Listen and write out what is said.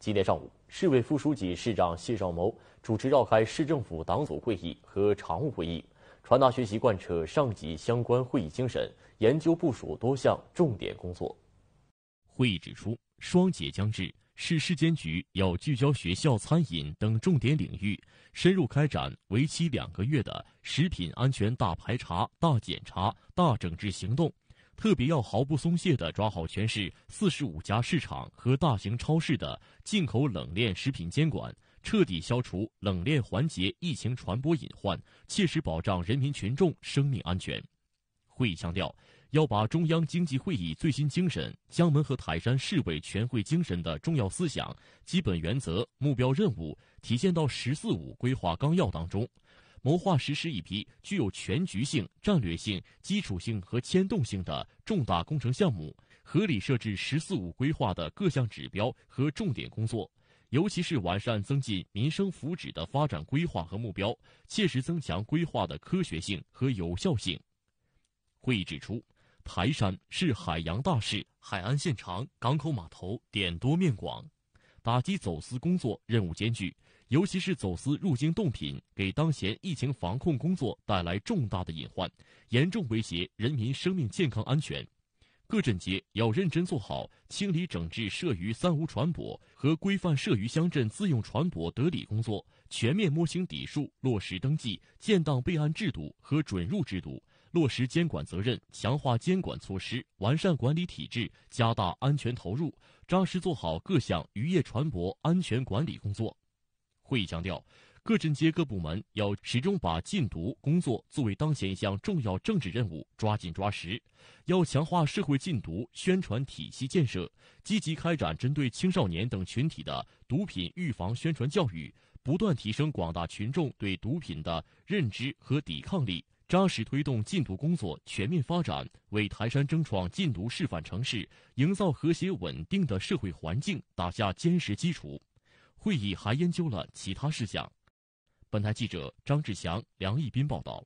今天上午，市委副书记、市长谢少谋主持召开市政府党组会议和常务会议，传达学习贯彻上级相关会议精神，研究部署多项重点工作。会议指出，双节将至，市市监局要聚焦学校餐饮等重点领域，深入开展为期两个月的食品安全大排查、大检查、大整治行动。特别要毫不松懈地抓好全市四十五家市场和大型超市的进口冷链食品监管，彻底消除冷链环节疫情传播隐患，切实保障人民群众生命安全。会议强调，要把中央经济会议最新精神、江门和台山市委全会精神的重要思想、基本原则、目标任务，体现到“十四五”规划纲要当中。谋划实施一批具有全局性、战略性、基础性和牵动性的重大工程项目，合理设置“十四五”规划的各项指标和重点工作，尤其是完善增进民生福祉的发展规划和目标，切实增强规划的科学性和有效性。会议指出，台山是海洋大市，海岸线长，港口码头点多面广。打击走私工作任务艰巨，尤其是走私入境冻品，给当前疫情防控工作带来重大的隐患，严重威胁人民生命健康安全。各镇街要认真做好清理整治涉渔“三无”船舶和规范涉渔乡镇自用船舶得理工作，全面摸清底数，落实登记、建档、备案制度和准入制度。落实监管责任，强化监管措施，完善管理体制，加大安全投入，扎实做好各项渔业船舶安全管理工作。会议强调，各镇街各部门要始终把禁毒工作作为当前一项重要政治任务，抓紧抓实。要强化社会禁毒宣传体系建设，积极开展针对青少年等群体的毒品预防宣传教育，不断提升广大群众对毒品的认知和抵抗力。扎实推动禁毒工作全面发展，为台山争创禁毒示范城市、营造和谐稳定的社会环境打下坚实基础。会议还研究了其他事项。本台记者张志祥、梁义斌报道。